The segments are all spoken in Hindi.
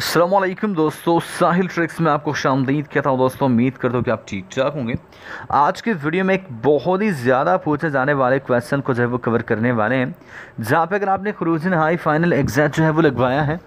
असलम दोस्तों साहिल ट्रिक्स में आपको शामदीद कहता हूँ दोस्तों उम्मीद करता हूँ कि आप ठीक ठाक होंगे आज के वीडियो में एक बहुत ही ज़्यादा पूछे जाने वाले क्वेश्चन को जो है वो कवर करने वाले हैं जहाँ पे अगर आपने खरूजन हाई फाइनल एग्जाम जो है वो लगवाया है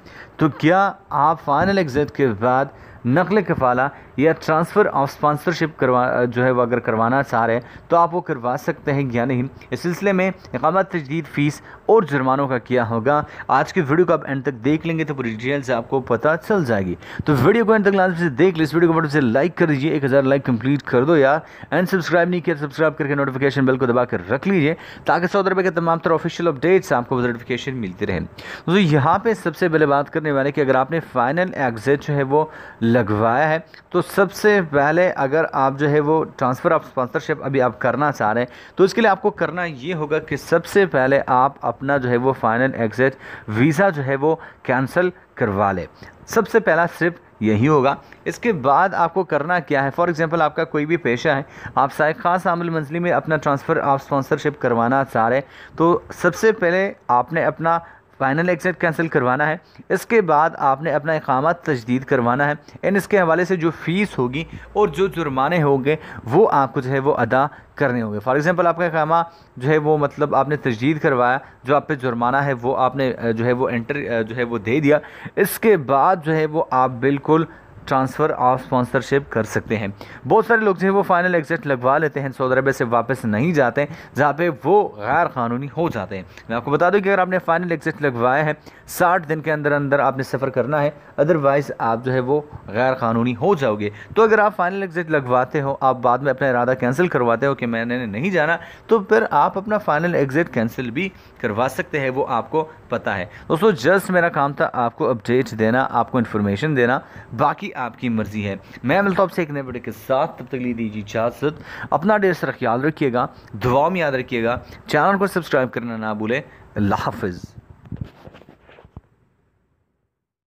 तो क्या आप फाइनल एग्ज़िट के बाद नकल कफ़ाला या ट्रांसफ़र ऑफ स्पॉन्सरशिप करवा जो है वो अगर करवाना चाह रहे हैं तो आप वो करवा सकते हैं या नहीं इस सिलसिले में इकामत तजदीद फ़ीस और जुर्मानों का किया होगा आज की वीडियो को आप एंड तक देख लेंगे तो पूरी डिटेल्स आपको पता चल जाएगी तो वीडियो को एंड तक लास्ट से देख लीजिए वीडियो को बटन से लाइक कर दीजिए एक हज़ार लाइक कंप्लीट कर दो यार एंड सब्सक्राइब नहीं किया सब्सक्राइब तो करके नोटिफिकेशन बिल को दबा कर रख लीजिए ताकि सौ रुपये के तमाम तरह ऑफिशियल अपडेट्स आपको नोटिफिकेशन मिलती रहे तो यहाँ पर सबसे पहले बात करने देखने वाले कि अगर आपने फ़ाइनल एग्ज़िट जो है वो लगवाया है तो सबसे पहले अगर आप जो है वो ट्रांसफ़र ऑफ स्पॉन्सरशिप अभी आप करना चाह रहे हैं तो इसके लिए आपको करना ये होगा कि सबसे पहले आप अपना जो है वो फ़ाइनल एग्ज़िट वीज़ा जो है वो कैंसिल करवा लें सबसे पहला सिर्फ यही होगा इसके बाद आपको करना क्या है फॉर एग्जांपल आपका कोई भी पेशा है आप शायद ख़ास आमल मंजिली में अपना ट्रांसफ़र आप स्पॉन्सरशिप करवाना चाह रहे हैं तो सबसे पहले आपने अपना फाइनल एक्सेट कैंसिल करवाना है इसके बाद आपने अपना इकामा तजदीद करवाना है एंड इसके हवाले से जो फ़ीस होगी और जो जुर्माने होंगे वो आपको जो है वो अदा करने होंगे फॉर एग्ज़ाम्पल आपका इकामा जो है वो मतलब आपने तजदीद करवाया जो आप पे जुर्माना है वो आपने जो है वो एंटर जो है वो दे दिया इसके बाद जो है वो आप बिल्कुल ट्रांसफ़र ऑफ स्पॉन्सरशिप कर सकते हैं बहुत सारे लोग जो है वो फाइनल एग्जिट लगवा लेते हैं सऊदी अरब से वापस नहीं जाते हैं जहाँ पे वो गैर कानूनी हो जाते हैं मैं आपको बता दूं कि अगर आपने फाइनल एग्जिट लगवाया है साठ दिन के अंदर अंदर आपने सफ़र करना है अदरवाइज़ आप जो है वो गैर कानूनी हो जाओगे तो अगर आप फाइनल एग्जिट लगवाते हो आप बाद में अपना इरादा कैंसिल करवाते हो कि मैंने नहीं जाना तो फिर आप अपना फाइनल एग्जिट कैंसिल भी करवा सकते हैं वो आपको पता है दोस्तों जस्ट मेरा काम था आपको अपडेट देना आपको इन्फॉर्मेशन देना बाकी भी आपकी मर्ज़ी है मैं मिलता हूँ आपसे एक नए वीडियो के साथ तब तक ले दीजिए इजाज़त अपना ढेर सारा ख्याल रखिएगा दुआ में याद रखिएगा चैनल को सब्सक्राइब करना ना भूलें अल्लाह हाफिज़